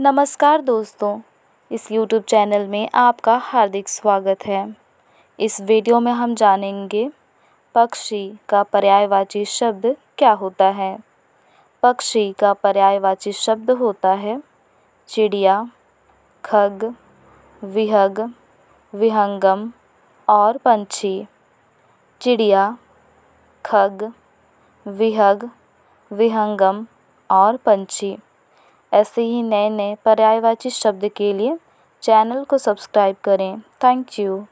नमस्कार दोस्तों इस YouTube चैनल में आपका हार्दिक स्वागत है इस वीडियो में हम जानेंगे पक्षी का पर्यायवाची शब्द क्या होता है पक्षी का पर्यायवाची शब्द होता है चिड़िया खग विहग विहंगम और पंछी चिड़िया खग विहग विहंगम और पंछी ऐसे ही नए नए पर्यायवाची शब्द के लिए चैनल को सब्सक्राइब करें थैंक यू